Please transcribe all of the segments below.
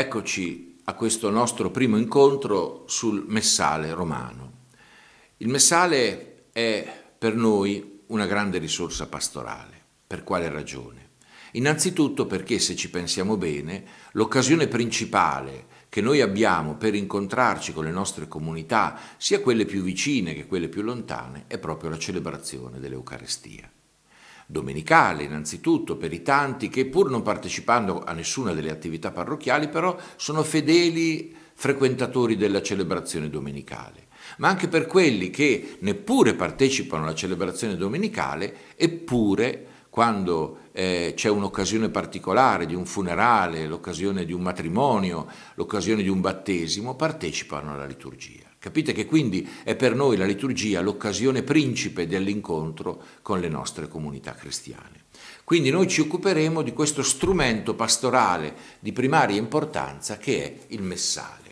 Eccoci a questo nostro primo incontro sul messale romano. Il messale è per noi una grande risorsa pastorale. Per quale ragione? Innanzitutto perché, se ci pensiamo bene, l'occasione principale che noi abbiamo per incontrarci con le nostre comunità, sia quelle più vicine che quelle più lontane, è proprio la celebrazione dell'Eucarestia domenicale innanzitutto, per i tanti che pur non partecipando a nessuna delle attività parrocchiali però sono fedeli frequentatori della celebrazione domenicale, ma anche per quelli che neppure partecipano alla celebrazione domenicale, eppure quando eh, c'è un'occasione particolare di un funerale, l'occasione di un matrimonio, l'occasione di un battesimo, partecipano alla liturgia. Capite che quindi è per noi la liturgia l'occasione principe dell'incontro con le nostre comunità cristiane. Quindi noi ci occuperemo di questo strumento pastorale di primaria importanza che è il messale.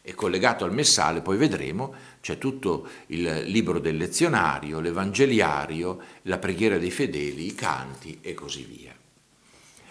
E collegato al messale, poi vedremo, c'è tutto il libro del lezionario, l'evangeliario, la preghiera dei fedeli, i canti e così via.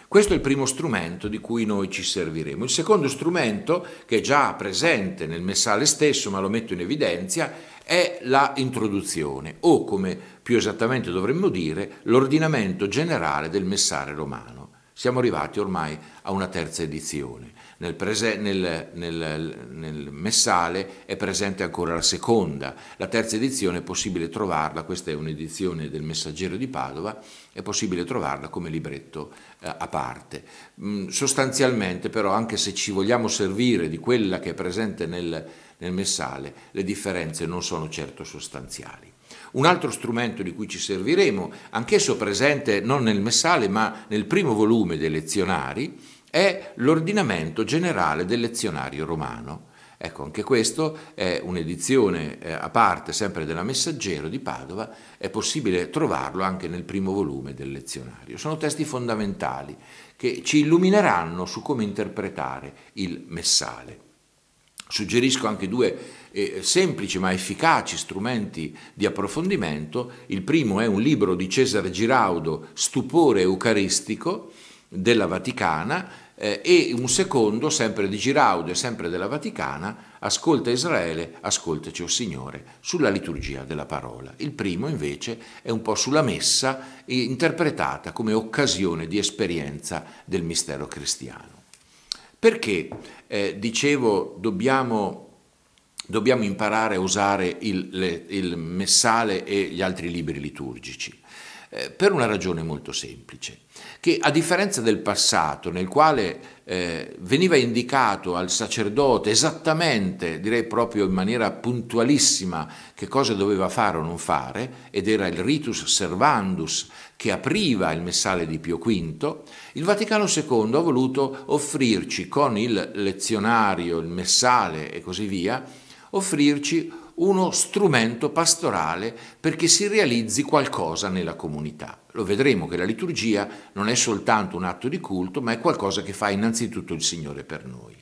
Questo è il primo strumento di cui noi ci serviremo. Il secondo strumento, che è già presente nel messale stesso, ma lo metto in evidenza, è la introduzione, o come più esattamente dovremmo dire, l'ordinamento generale del messale romano. Siamo arrivati ormai a una terza edizione. Nel, prese, nel, nel, nel, Messale è presente ancora la seconda, la terza edizione è possibile trovarla, questa è un'edizione del Messaggero di Padova, è possibile trovarla come libretto eh, a parte. Mm, sostanzialmente però anche se ci vogliamo servire di quella che è presente nel, nel Messale, le differenze non sono certo sostanziali. Un altro strumento di cui ci serviremo, anch'esso presente non nel Messale ma nel primo volume dei lezionari, è l'ordinamento generale del lezionario romano. Ecco, anche questo è un'edizione eh, a parte sempre della Messaggero di Padova, è possibile trovarlo anche nel primo volume del lezionario. Sono testi fondamentali che ci illumineranno su come interpretare il messale. Suggerisco anche due eh, semplici ma efficaci strumenti di approfondimento. Il primo è un libro di Cesare Giraudo, Stupore Eucaristico, della Vaticana eh, e un secondo, sempre di Giraudo e sempre della Vaticana, Ascolta Israele, ascoltaci, o oh Signore, sulla liturgia della parola. Il primo invece è un po' sulla messa eh, interpretata come occasione di esperienza del mistero cristiano. Perché, eh, dicevo, dobbiamo, dobbiamo, imparare a usare il, le, il messale e gli altri libri liturgici? Eh, per una ragione molto semplice, che a differenza del passato nel quale eh, veniva indicato al sacerdote esattamente, direi proprio in maniera puntualissima, che cosa doveva fare o non fare, ed era il ritus servandus che apriva il messale di Pio V, il Vaticano II ha voluto offrirci con il lezionario, il messale e così via, offrirci un uno strumento pastorale perché si realizzi qualcosa nella comunità. Lo vedremo che la liturgia non è soltanto un atto di culto, ma è qualcosa che fa innanzitutto il Signore per noi.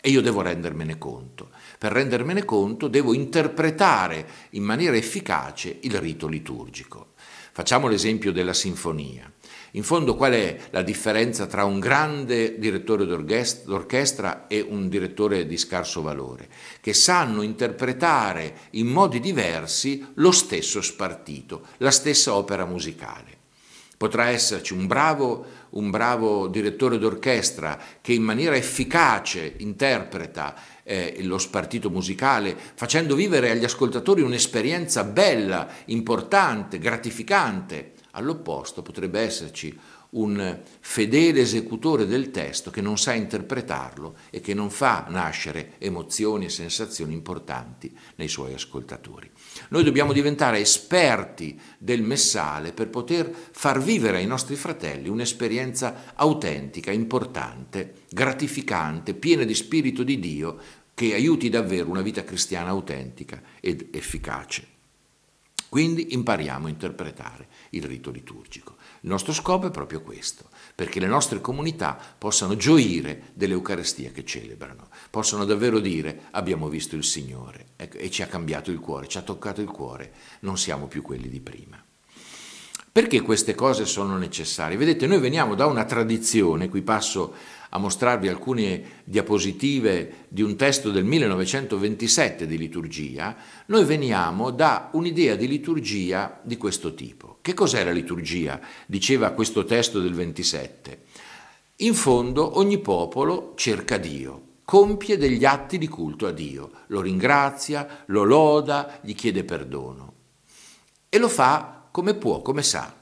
E io devo rendermene conto. Per rendermene conto devo interpretare in maniera efficace il rito liturgico. Facciamo l'esempio della sinfonia. In fondo qual è la differenza tra un grande direttore d'orchestra e un direttore di scarso valore? Che sanno interpretare in modi diversi lo stesso spartito, la stessa opera musicale. Potrà esserci un bravo, un bravo direttore d'orchestra che in maniera efficace interpreta eh, lo spartito musicale, facendo vivere agli ascoltatori un'esperienza bella, importante, gratificante All'opposto potrebbe esserci un fedele esecutore del testo che non sa interpretarlo e che non fa nascere emozioni e sensazioni importanti nei suoi ascoltatori. Noi dobbiamo diventare esperti del messale per poter far vivere ai nostri fratelli un'esperienza autentica, importante, gratificante, piena di spirito di Dio che aiuti davvero una vita cristiana autentica ed efficace. Quindi impariamo a interpretare il rito liturgico. Il nostro scopo è proprio questo, perché le nostre comunità possano gioire dell'Eucarestia che celebrano, possano davvero dire abbiamo visto il Signore e ci ha cambiato il cuore, ci ha toccato il cuore, non siamo più quelli di prima. Perché queste cose sono necessarie? Vedete, noi veniamo da una tradizione, qui passo a mostrarvi alcune diapositive di un testo del 1927 di liturgia, noi veniamo da un'idea di liturgia di questo tipo. Che cos'è la liturgia? Diceva questo testo del 27. In fondo ogni popolo cerca Dio, compie degli atti di culto a Dio, lo ringrazia, lo loda, gli chiede perdono e lo fa come può, come sa.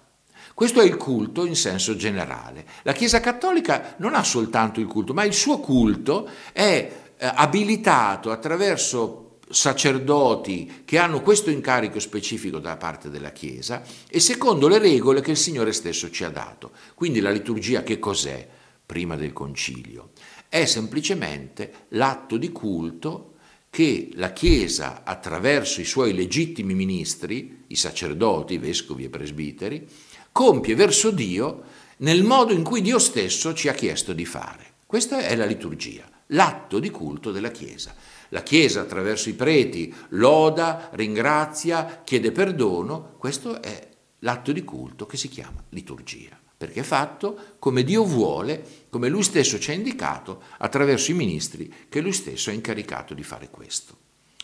Questo è il culto in senso generale. La Chiesa Cattolica non ha soltanto il culto, ma il suo culto è eh, abilitato attraverso sacerdoti che hanno questo incarico specifico da parte della Chiesa e secondo le regole che il Signore stesso ci ha dato. Quindi la liturgia che cos'è prima del concilio? È semplicemente l'atto di culto che la Chiesa attraverso i suoi legittimi ministri, i sacerdoti, i vescovi e presbiteri, compie verso Dio nel modo in cui Dio stesso ci ha chiesto di fare. Questa è la liturgia, l'atto di culto della Chiesa. La Chiesa attraverso i preti loda, ringrazia, chiede perdono, questo è l'atto di culto che si chiama liturgia, perché è fatto come Dio vuole, come Lui stesso ci ha indicato, attraverso i ministri che Lui stesso ha incaricato di fare questo.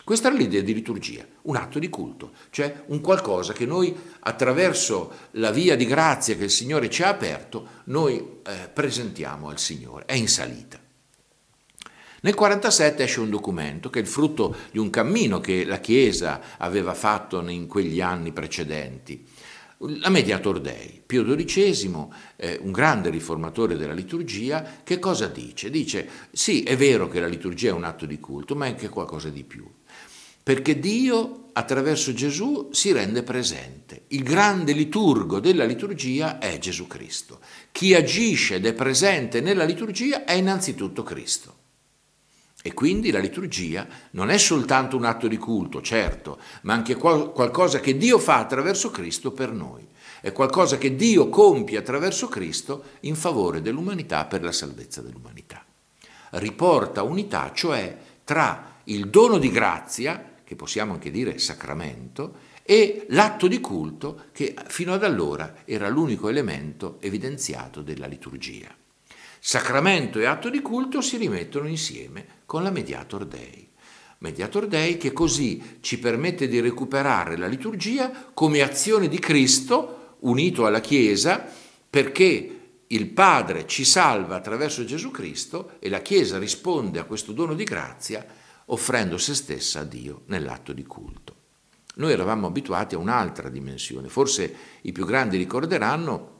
Questa era l'idea di liturgia, un atto di culto, cioè un qualcosa che noi attraverso la via di grazia che il Signore ci ha aperto, noi eh, presentiamo al Signore, è in salita. Nel 1947 esce un documento che è il frutto di un cammino che la Chiesa aveva fatto in quegli anni precedenti. La Mediator Dei, Pio XII, eh, un grande riformatore della liturgia, che cosa dice? Dice, sì, è vero che la liturgia è un atto di culto, ma è anche qualcosa di più perché Dio attraverso Gesù si rende presente. Il grande liturgo della liturgia è Gesù Cristo. Chi agisce ed è presente nella liturgia è innanzitutto Cristo. E quindi la liturgia non è soltanto un atto di culto, certo, ma anche qual- qualcosa che Dio fa attraverso Cristo per noi. È qualcosa che Dio compie attraverso Cristo in favore dell'umanità per la salvezza dell'umanità. Riporta unità, cioè tra il dono di grazia che possiamo anche dire sacramento, e l'atto di culto che fino ad allora era l'unico elemento evidenziato della liturgia. Sacramento e atto di culto si rimettono insieme con la Mediator Dei. Mediator Dei che così ci permette di recuperare la liturgia come azione di Cristo unito alla Chiesa perché il Padre ci salva attraverso Gesù Cristo e la Chiesa risponde a questo dono di grazia offrendo se stessa a Dio nell'atto di culto. Noi eravamo abituati a un'altra dimensione, forse i più grandi ricorderanno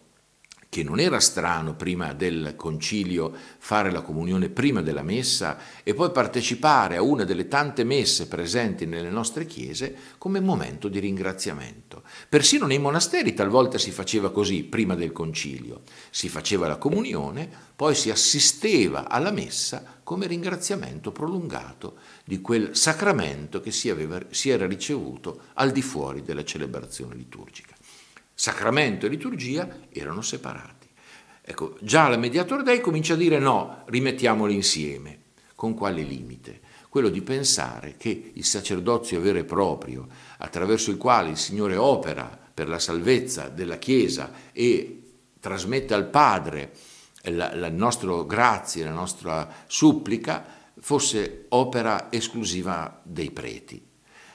che non era strano prima del concilio fare la comunione prima della messa e poi partecipare a una delle tante messe presenti nelle nostre chiese come momento di ringraziamento. Persino nei monasteri talvolta si faceva così prima del concilio, si faceva la comunione, poi si assisteva alla messa come ringraziamento prolungato di quel sacramento che si, aveva, si era ricevuto al di fuori della celebrazione liturgica. Sacramento e liturgia erano separati. Ecco, già la Mediator Dei comincia a dire no, rimettiamoli insieme. Con quale limite? quello di pensare che il sacerdozio vero e proprio, attraverso il quale il Signore opera per la salvezza della Chiesa e trasmette al Padre la, la nostra grazia, la nostra supplica, fosse opera esclusiva dei preti,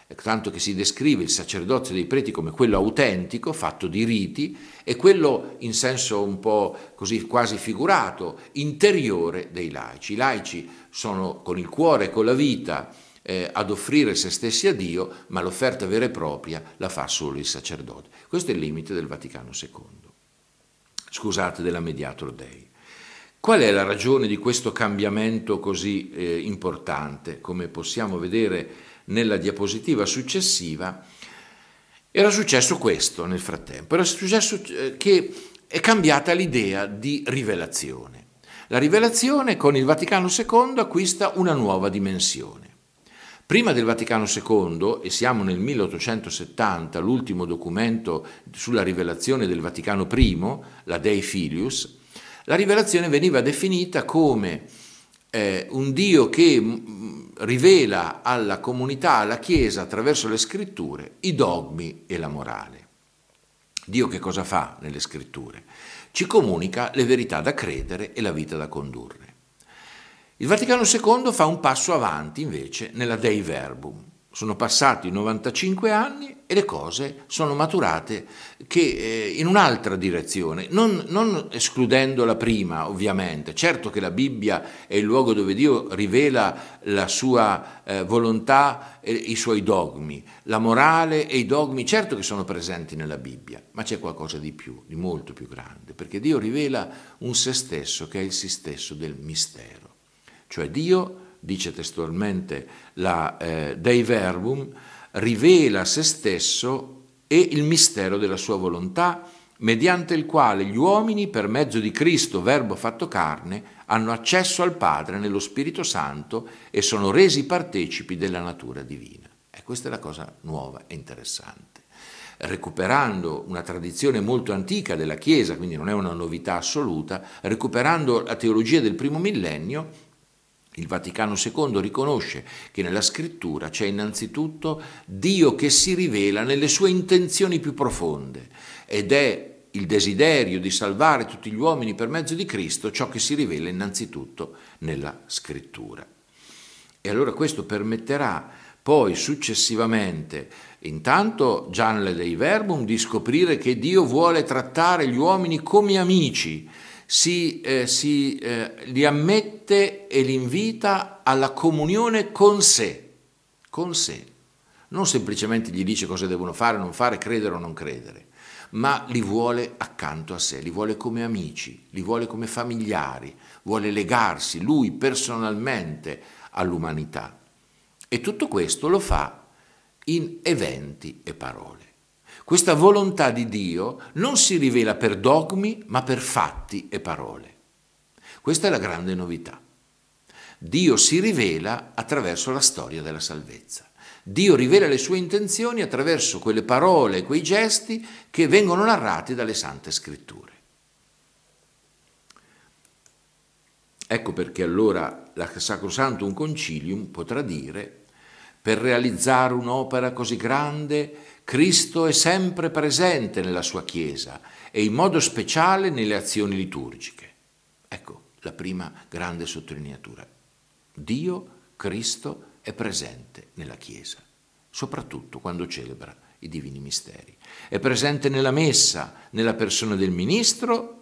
ecco, tanto che si descrive il sacerdozio dei preti come quello autentico, fatto di riti, e quello in senso un po' così quasi figurato, interiore dei laici. I laici sono con il cuore e con la vita eh, ad offrire se stessi a Dio, ma l'offerta vera e propria la fa solo il sacerdote. Questo è il limite del Vaticano II. Scusate della mediator Dei. Qual è la ragione di questo cambiamento così eh, importante? Come possiamo vedere nella diapositiva successiva, era successo questo nel frattempo, era successo eh, che è cambiata l'idea di rivelazione. La rivelazione con il Vaticano II acquista una nuova dimensione. Prima del Vaticano II, e siamo nel 1870, l'ultimo documento sulla rivelazione del Vaticano I, la Dei Filius, la rivelazione veniva definita come eh, un Dio che mm, rivela alla comunità, alla Chiesa, attraverso le scritture, i dogmi e la morale. Dio che cosa fa nelle scritture? Ci comunica le verità da credere e la vita da condurre. Il Vaticano II fa un passo avanti invece nella Dei Verbum. Sono passati 95 anni e le cose sono maturate che, eh, in un'altra direzione, non, non, escludendo la prima ovviamente, certo che la Bibbia è il luogo dove Dio rivela la sua eh, volontà e i suoi dogmi, la morale e i dogmi certo che sono presenti nella Bibbia, ma c'è qualcosa di più, di molto più grande, perché Dio rivela un se stesso che è il se stesso del mistero, cioè Dio dice testualmente la eh, Dei Verbum, rivela se stesso e il mistero della sua volontà, mediante il quale gli uomini, per mezzo di Cristo, Verbo fatto carne, hanno accesso al Padre nello Spirito Santo e sono resi partecipi della natura divina. E questa è la cosa nuova e interessante. Recuperando una tradizione molto antica della Chiesa, quindi non è una novità assoluta, recuperando la teologia del primo millennio, il Vaticano II riconosce che nella scrittura c'è innanzitutto Dio che si rivela nelle sue intenzioni più profonde ed è il desiderio di salvare tutti gli uomini per mezzo di Cristo ciò che si rivela innanzitutto nella scrittura. E allora questo permetterà poi successivamente, intanto Gianle dei Verbum, di scoprire che Dio vuole trattare gli uomini come amici, si, eh, si eh, li ammette e li invita alla comunione con sé, con sé. Non semplicemente gli dice cosa devono fare, o non fare, credere o non credere, ma li vuole accanto a sé, li vuole come amici, li vuole come familiari, vuole legarsi lui personalmente all'umanità. E tutto questo lo fa in eventi e parole. Questa volontà di Dio non si rivela per dogmi, ma per fatti e parole. Questa è la grande novità. Dio si rivela attraverso la storia della salvezza. Dio rivela le sue intenzioni attraverso quelle parole e quei gesti che vengono narrati dalle sante scritture. Ecco perché allora la Sacrosantum Concilium potrà dire per realizzare un'opera così grande Cristo è sempre presente nella sua Chiesa e in modo speciale nelle azioni liturgiche. Ecco la prima grande sottolineatura. Dio, Cristo, è presente nella Chiesa, soprattutto quando celebra i divini misteri. È presente nella messa, nella persona del ministro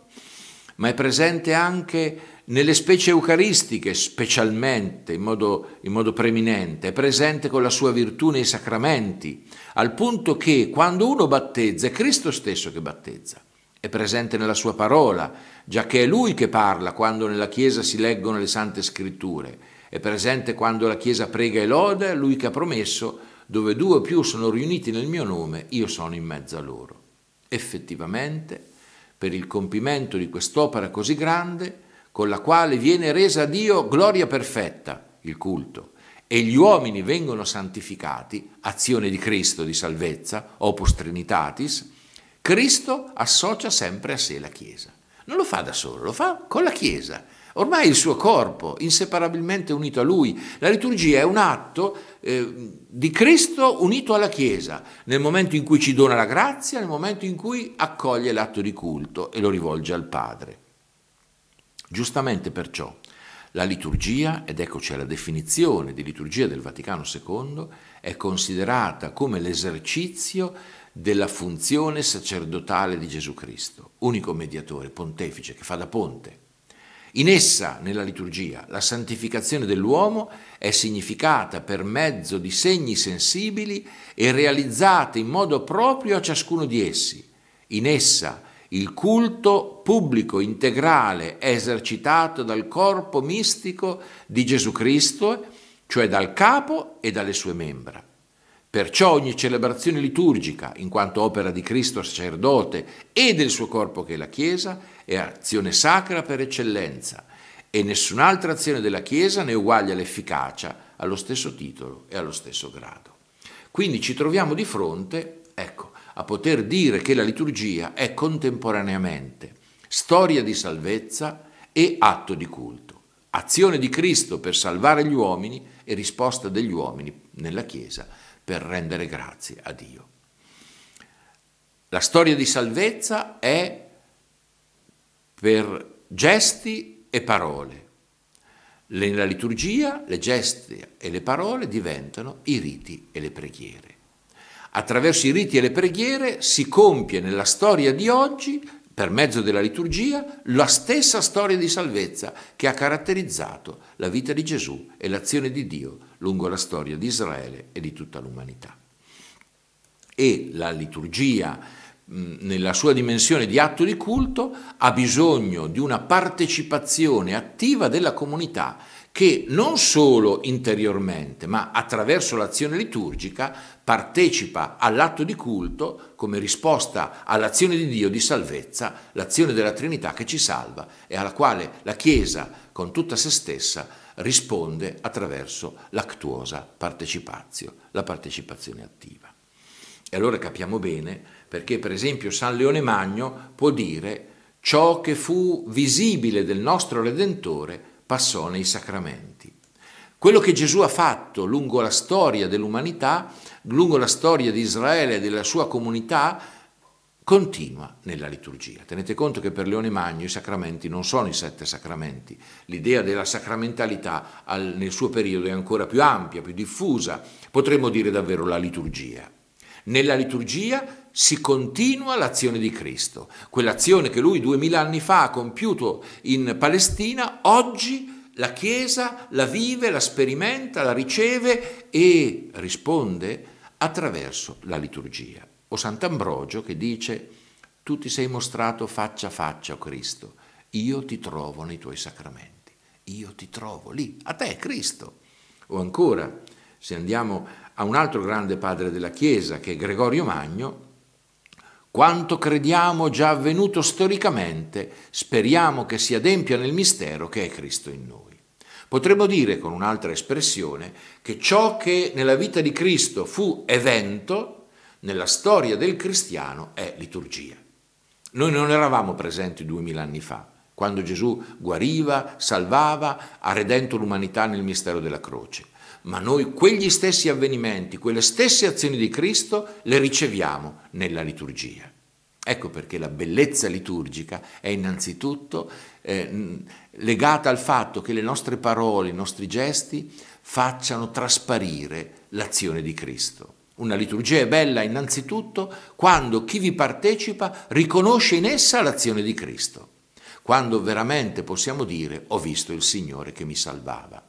ma è presente anche nelle specie eucaristiche, specialmente, in modo, in modo preminente, è presente con la sua virtù nei sacramenti, al punto che quando uno battezza è Cristo stesso che battezza è presente nella sua parola, già che è lui che parla quando nella Chiesa si leggono le sante scritture, è presente quando la Chiesa prega e loda, è lui che ha promesso, dove due o più sono riuniti nel mio nome, io sono in mezzo a loro. Effettivamente, per il compimento di quest'opera così grande, con la quale viene resa a Dio gloria perfetta, il culto, e gli uomini vengono santificati, azione di Cristo di salvezza, opus trinitatis, Cristo associa sempre a sé la Chiesa. Non lo fa da solo, lo fa con la Chiesa Ormai il suo corpo, inseparabilmente unito a lui. La liturgia è un atto eh, di Cristo unito alla Chiesa, nel momento in cui ci dona la grazia, nel momento in cui accoglie l'atto di culto e lo rivolge al Padre. Giustamente perciò la liturgia, ed eccoci alla definizione di liturgia del Vaticano II, è considerata come l'esercizio della funzione sacerdotale di Gesù Cristo, unico mediatore, pontefice, che fa da ponte in essa, nella liturgia, la santificazione dell'uomo è significata per mezzo di segni sensibili e realizzata in modo proprio a ciascuno di essi. In essa il culto pubblico integrale è esercitato dal corpo mistico di Gesù Cristo, cioè dal capo e dalle sue membra. Perciò ogni celebrazione liturgica, in quanto opera di Cristo sacerdote e del suo corpo che è la Chiesa, è azione sacra per eccellenza e nessun'altra azione della Chiesa ne uguaglia l'efficacia allo stesso titolo e allo stesso grado. Quindi ci troviamo di fronte, ecco, a poter dire che la liturgia è contemporaneamente storia di salvezza e atto di culto, azione di Cristo per salvare gli uomini e risposta degli uomini nella Chiesa per rendere grazie a Dio. La storia di salvezza è per gesti e parole. Nella liturgia le gesti e le parole diventano i riti e le preghiere. Attraverso i riti e le preghiere si compie nella storia di oggi per mezzo della liturgia, la stessa storia di salvezza che ha caratterizzato la vita di Gesù e l'azione di Dio lungo la storia di Israele e di tutta l'umanità. E la liturgia, nella sua dimensione di atto di culto, ha bisogno di una partecipazione attiva della comunità che non solo interiormente, ma attraverso l'azione liturgica partecipa all'atto di culto come risposta all'azione di Dio di salvezza, l'azione della Trinità che ci salva e alla quale la Chiesa con tutta se stessa risponde attraverso l'actuosa partecipazio, la partecipazione attiva. E allora capiamo bene perché per esempio San Leone Magno può dire ciò che fu visibile del nostro Redentore passò nei sacramenti. Quello che Gesù ha fatto lungo la storia dell'umanità, lungo la storia di Israele e della sua comunità, continua nella liturgia. Tenete conto che per Leone Magno i sacramenti non sono i sette sacramenti. L'idea della sacramentalità nel suo periodo è ancora più ampia, più diffusa, potremmo dire davvero la liturgia. Nella liturgia si continua l'azione di Cristo. Quell'azione che lui duemila anni fa ha compiuto in Palestina, oggi la Chiesa la vive, la sperimenta, la riceve e risponde attraverso la liturgia. O Sant'Ambrogio che dice, tu ti sei mostrato faccia a faccia, o Cristo, io ti trovo nei tuoi sacramenti, io ti trovo lì, a te Cristo. O ancora, se andiamo a un altro grande padre della Chiesa che è Gregorio Magno, quanto crediamo già avvenuto storicamente, speriamo che si adempia nel mistero che è Cristo in noi. Potremmo dire con un'altra espressione che ciò che nella vita di Cristo fu evento, nella storia del cristiano è liturgia. Noi non eravamo presenti duemila anni fa, quando Gesù guariva, salvava, ha redento l'umanità nel mistero della croce ma noi quegli stessi avvenimenti, quelle stesse azioni di Cristo le riceviamo nella liturgia. Ecco perché la bellezza liturgica è innanzitutto eh, legata al fatto che le nostre parole, i nostri gesti facciano trasparire l'azione di Cristo. Una liturgia è bella innanzitutto quando chi vi partecipa riconosce in essa l'azione di Cristo, quando veramente possiamo dire ho visto il Signore che mi salvava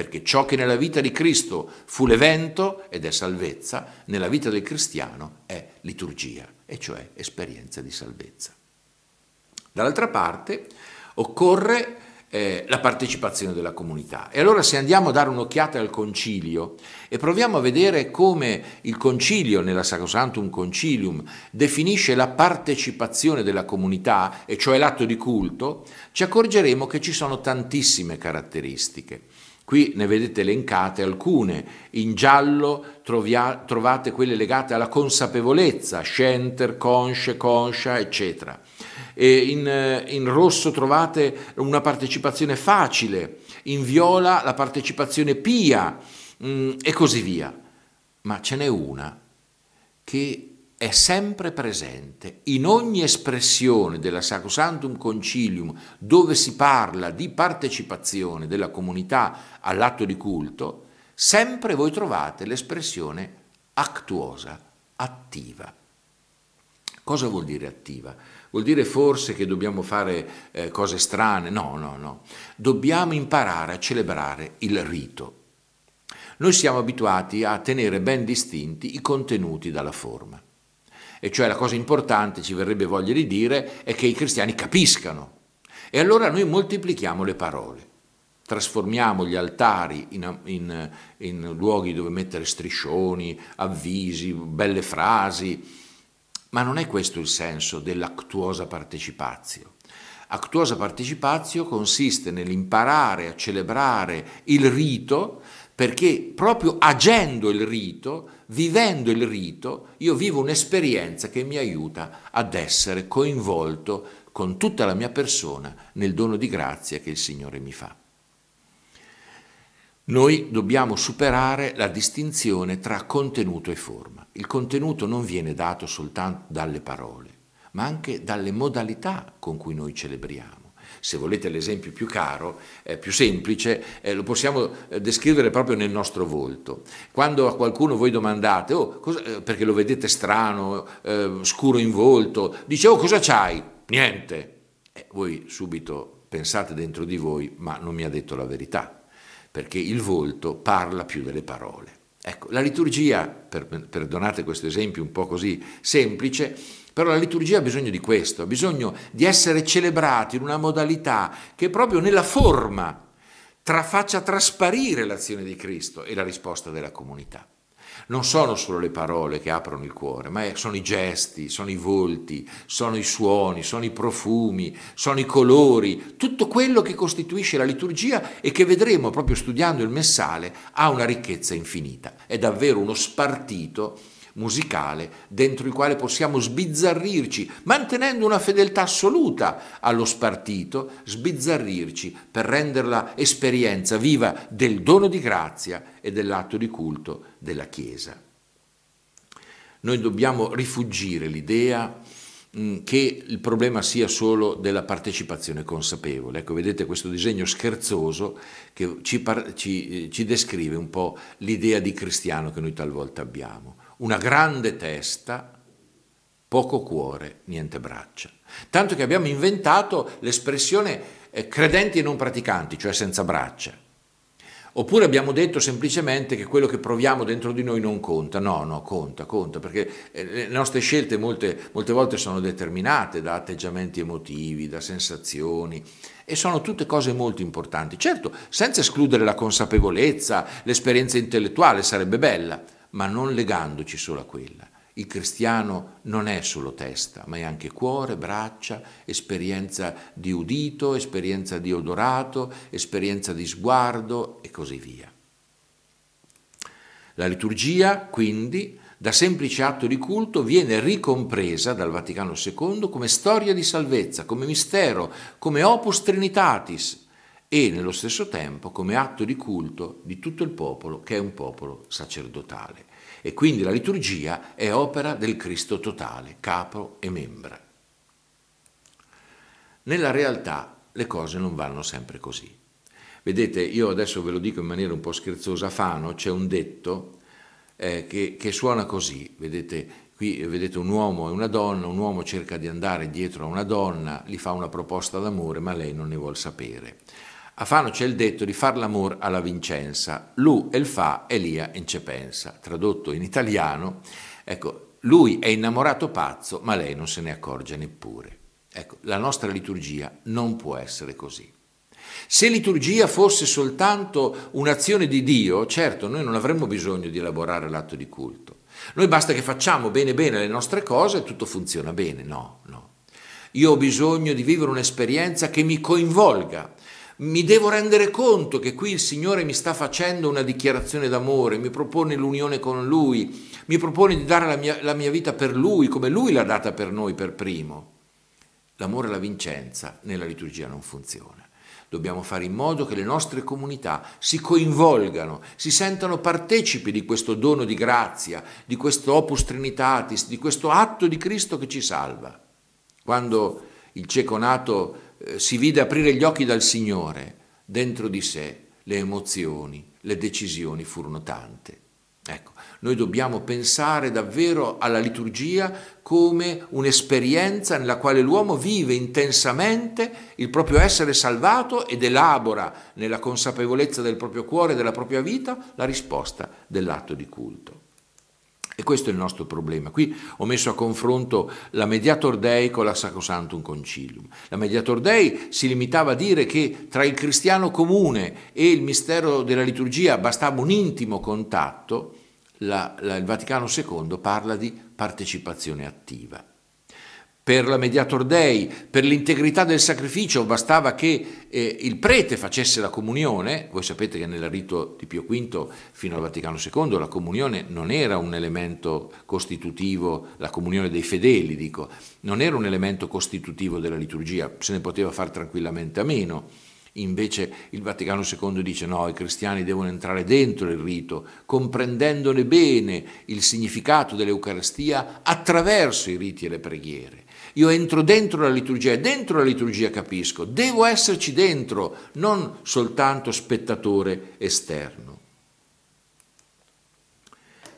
perché ciò che nella vita di Cristo fu l'evento ed è salvezza, nella vita del cristiano è liturgia, e cioè esperienza di salvezza. Dall'altra parte occorre eh, la partecipazione della comunità. E allora se andiamo a dare un'occhiata al concilio e proviamo a vedere come il concilio, nella Sacrosantum Concilium, definisce la partecipazione della comunità, e cioè l'atto di culto, ci accorgeremo che ci sono tantissime caratteristiche. Qui ne vedete elencate alcune. In giallo trovia, trovate quelle legate alla consapevolezza, scenter, consce, conscia, eccetera. In, eh, in, rosso trovate una partecipazione facile, in viola la partecipazione pia mh, mm, e così via. Ma ce n'è una che è sempre presente in ogni espressione della Sacrosantum Concilium dove si parla di partecipazione della comunità all'atto di culto, sempre voi trovate l'espressione actuosa, attiva. Cosa vuol dire attiva? Vuol dire forse che dobbiamo fare eh, cose strane? No, no, no. Dobbiamo imparare a celebrare il rito. Noi siamo abituati a tenere ben distinti i contenuti dalla forma. E cioè la cosa importante, ci verrebbe voglia di dire, è che i cristiani capiscano. E allora noi moltiplichiamo le parole, trasformiamo gli altari in, in, in luoghi dove mettere striscioni, avvisi, belle frasi, ma non è questo il senso dell'actuosa partecipazio. Actuosa participazio consiste nell'imparare a celebrare il rito perché proprio agendo il rito vivendo il rito, io vivo un'esperienza che mi aiuta ad essere coinvolto con tutta la mia persona nel dono di grazia che il Signore mi fa. Noi dobbiamo superare la distinzione tra contenuto e forma. Il contenuto non viene dato soltanto dalle parole, ma anche dalle modalità con cui noi celebriamo se volete l'esempio più caro, eh, più semplice, eh, lo possiamo eh, descrivere proprio nel nostro volto. Quando a qualcuno voi domandate, oh, cosa, eh, perché lo vedete strano, eh, scuro in volto, dice, oh cosa c'hai? Niente. voi subito pensate dentro di voi, ma non mi ha detto la verità, perché il volto parla più delle parole. Ecco, la liturgia, per, perdonate questo esempio un po' così semplice, però la liturgia ha bisogno di questo, ha bisogno di essere celebrati in una modalità che proprio nella forma faccia trasparire l'azione di Cristo e la risposta della comunità. Non sono solo le parole che aprono il cuore, ma sono i gesti, sono i volti, sono i suoni, sono i profumi, sono i colori, tutto quello che costituisce la liturgia e che vedremo proprio studiando il messale ha una ricchezza infinita. È davvero uno spartito musicale dentro il quale possiamo sbizzarrirci, mantenendo una fedeltà assoluta allo spartito, sbizzarrirci per renderla esperienza viva del dono di grazia e dell'atto di culto della Chiesa. Noi dobbiamo rifuggire l'idea mm, che il problema sia solo della partecipazione consapevole. Ecco, vedete questo disegno scherzoso che ci, ci, eh, ci descrive un po' l'idea di cristiano che noi talvolta abbiamo una grande testa, poco cuore, niente braccia. Tanto che abbiamo inventato l'espressione eh, credenti e non praticanti, cioè senza braccia. Oppure abbiamo detto semplicemente che quello che proviamo dentro di noi non conta, no, no, conta, conta, perché eh, le nostre scelte molte, molte, volte sono determinate da atteggiamenti emotivi, da sensazioni e sono tutte cose molto importanti. Certo, senza escludere la consapevolezza, l'esperienza intellettuale sarebbe bella, ma non legandoci solo a quella. Il cristiano non è solo testa, ma è anche cuore, braccia, esperienza di udito, esperienza di odorato, esperienza di sguardo e così via. La liturgia, quindi, da semplice atto di culto, viene ricompresa dal Vaticano II come storia di salvezza, come mistero, come opus trinitatis, e nello stesso tempo come atto di culto di tutto il popolo che è un popolo sacerdotale. E quindi la liturgia è opera del Cristo totale, capo e membra. Nella realtà le cose non vanno sempre così. Vedete, io adesso ve lo dico in maniera un po' scherzosa, Fano c'è un detto eh, che, che, suona così, vedete, qui vedete un uomo e una donna, un uomo cerca di andare dietro a una donna, gli fa una proposta d'amore, ma lei non ne vuole sapere. A Fano c'è il detto di far l'amor alla Vincenza, lu el fa e lia in cepensa. Tradotto in italiano, ecco, lui è innamorato pazzo, ma lei non se ne accorge neppure. Ecco, la nostra liturgia non può essere così. Se liturgia fosse soltanto un'azione di Dio, certo, noi non avremmo bisogno di elaborare l'atto di culto. Noi basta che facciamo bene bene le nostre cose e tutto funziona bene. No, no. Io ho bisogno di vivere un'esperienza che mi coinvolga, mi devo rendere conto che qui il Signore mi sta facendo una dichiarazione d'amore, mi propone l'unione con Lui, mi propone di dare la mia, la mia vita per Lui, come Lui l'ha data per noi per primo. L'amore e la vincenza nella liturgia non funziona. Dobbiamo fare in modo che le nostre comunità si coinvolgano, si sentano partecipi di questo dono di grazia, di questo opus trinitatis, di questo atto di Cristo che ci salva. Quando il cieco nato eh, si vide aprire gli occhi dal Signore, dentro di sé le emozioni, le decisioni furono tante. Ecco, noi dobbiamo pensare davvero alla liturgia come un'esperienza nella quale l'uomo vive intensamente il proprio essere salvato ed elabora nella consapevolezza del proprio cuore e della propria vita la risposta dell'atto di culto. E questo è il nostro problema. Qui ho messo a confronto la Mediator Dei con la Sacrosantum Concilium. La Mediator Dei si limitava a dire che tra il cristiano comune e il mistero della liturgia bastava un intimo contatto, la, la, il Vaticano II parla di partecipazione attiva per la Mediator Dei, per l'integrità del sacrificio, bastava che eh, il prete facesse la comunione, voi sapete che nel rito di Pio V fino al Vaticano II la comunione non era un elemento costitutivo, la comunione dei fedeli dico, non era un elemento costitutivo della liturgia, se ne poteva fare tranquillamente a meno. Invece il Vaticano II dice no, i cristiani devono entrare dentro il rito, comprendendone bene il significato dell'Eucarestia attraverso i riti e le preghiere. Io entro dentro la liturgia e dentro la liturgia capisco, devo esserci dentro, non soltanto spettatore esterno.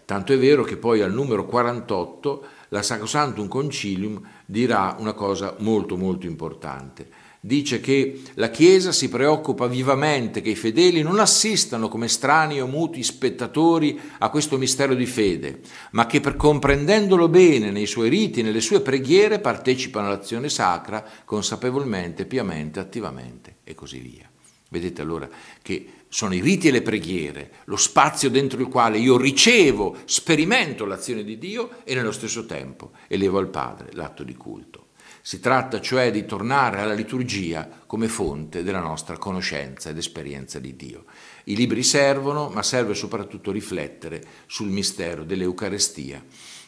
Tanto è vero che poi al numero 48 la Sacrosantum Concilium dirà una cosa molto molto importante dice che la Chiesa si preoccupa vivamente che i fedeli non assistano come strani o muti spettatori a questo mistero di fede, ma che per comprendendolo bene nei suoi riti e nelle sue preghiere partecipano all'azione sacra consapevolmente, piamente, attivamente e così via. Vedete allora che sono i riti e le preghiere, lo spazio dentro il quale io ricevo, sperimento l'azione di Dio e nello stesso tempo elevo al Padre l'atto di culto. Si tratta cioè di tornare alla liturgia come fonte della nostra conoscenza ed esperienza di Dio. I libri servono, ma serve soprattutto riflettere sul mistero dell'Eucarestia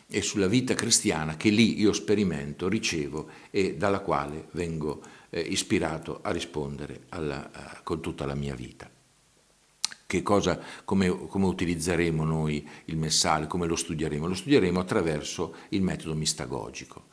e sulla vita cristiana che lì io sperimento, ricevo e dalla quale vengo eh, ispirato a rispondere alla, a, eh, con tutta la mia vita. Cosa, come, come, utilizzeremo noi il messale, come lo studieremo? Lo studieremo attraverso il metodo mistagogico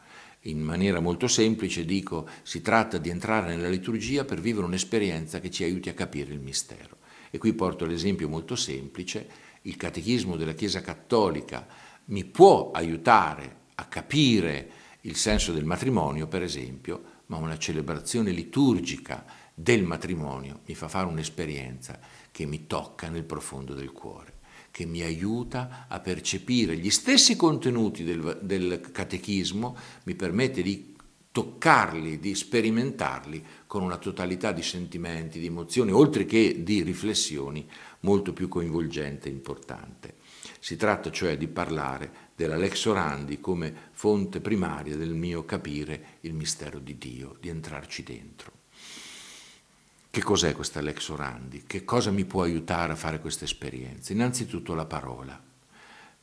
in maniera molto semplice dico si tratta di entrare nella liturgia per vivere un'esperienza che ci aiuti a capire il mistero. E qui porto l'esempio molto semplice, il catechismo della Chiesa Cattolica mi può aiutare a capire il senso del matrimonio, per esempio, ma una celebrazione liturgica del matrimonio mi fa fare un'esperienza che mi tocca nel profondo del cuore che mi aiuta a percepire gli stessi contenuti del, del catechismo, mi permette di toccarli, di sperimentarli con una totalità di sentimenti, di emozioni, oltre che di riflessioni molto più coinvolgente e importante. Si tratta cioè di parlare della Lex Orandi come fonte primaria del mio capire il mistero di Dio, di entrarci dentro. Che cos'è questa Lex Orandi? Che cosa mi può aiutare a fare questa esperienza? Innanzitutto la parola.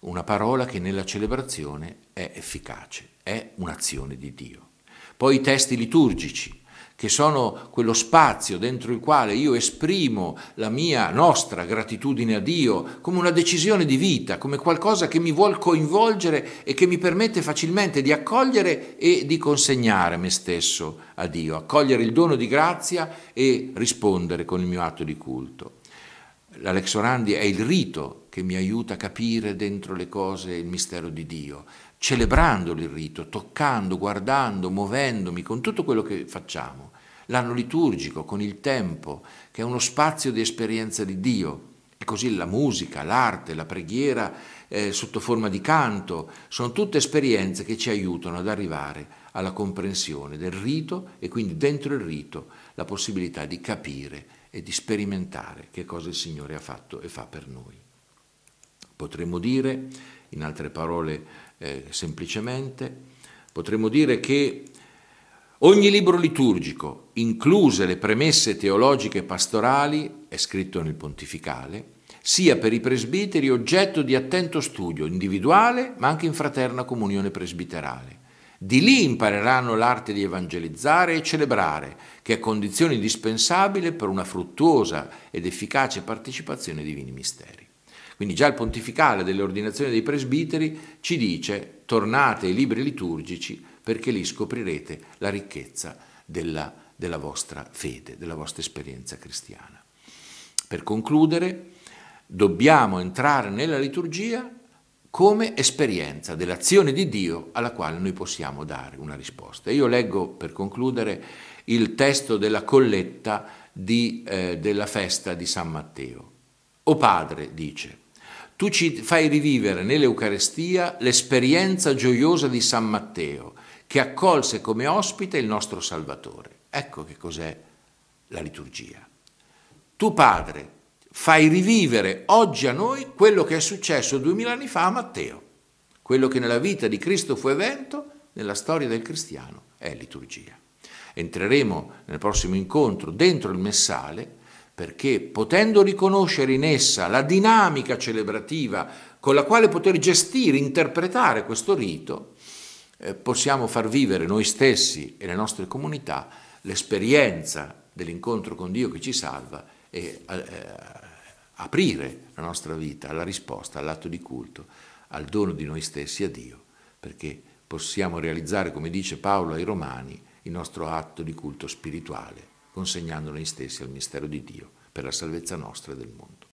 Una parola che nella celebrazione è efficace, è un'azione di Dio. Poi i testi liturgici, che sono quello spazio dentro il quale io esprimo la mia, nostra gratitudine a Dio come una decisione di vita, come qualcosa che mi vuol coinvolgere e che mi permette facilmente di accogliere e di consegnare me stesso a Dio, accogliere il dono di grazia e rispondere con il mio atto di culto. L'Alexorandi è il rito che mi aiuta a capire dentro le cose il mistero di Dio, celebrando il rito, toccando, guardando, muovendomi con tutto quello che facciamo. L'anno liturgico, con il tempo, che è uno spazio di esperienza di Dio. E così la musica, l'arte, la preghiera eh, sotto forma di canto, sono tutte esperienze che ci aiutano ad arrivare alla comprensione del rito e quindi dentro il rito la possibilità di capire e di sperimentare che cosa il Signore ha fatto e fa per noi. Potremmo dire, in altre parole eh, semplicemente, potremmo dire che ogni libro liturgico, incluse le premesse teologiche e pastorali, è scritto nel pontificale, sia per i presbiteri oggetto di attento studio individuale, ma anche in fraterna comunione presbiterale. Di lì impareranno l'arte di evangelizzare e celebrare, che è condizione indispensabile per una fruttuosa ed efficace partecipazione ai divini misteri. Quindi già il pontificale delle ordinazioni dei presbiteri ci dice tornate ai libri liturgici perché lì scoprirete la ricchezza della, della vostra fede, della vostra esperienza cristiana. Per concludere, dobbiamo entrare nella liturgia come esperienza dell'azione di Dio alla quale noi possiamo dare una risposta. Io leggo per concludere il testo della colletta di, eh, della festa di San Matteo. O Padre, dice, tu ci fai rivivere nell'Eucarestia l'esperienza gioiosa di San Matteo, che accolse come ospite il nostro Salvatore. Ecco che cos'è la liturgia. Tu, Padre, fai rivivere oggi a noi quello che è successo duemila anni fa a Matteo. Quello che nella vita di Cristo fu evento, nella storia del cristiano è liturgia. Entreremo nel prossimo incontro dentro il messale perché potendo riconoscere in essa la dinamica celebrativa con la quale poter gestire, interpretare questo rito, eh, possiamo far vivere noi stessi e le nostre comunità l'esperienza dell'incontro con Dio che ci salva e eh, aprire la nostra vita alla risposta, all'atto di culto, al dono di noi stessi a Dio, perché possiamo realizzare, come dice Paolo ai Romani, il nostro atto di culto spirituale consegnando noi stessi al mistero di Dio per la salvezza nostra e del mondo.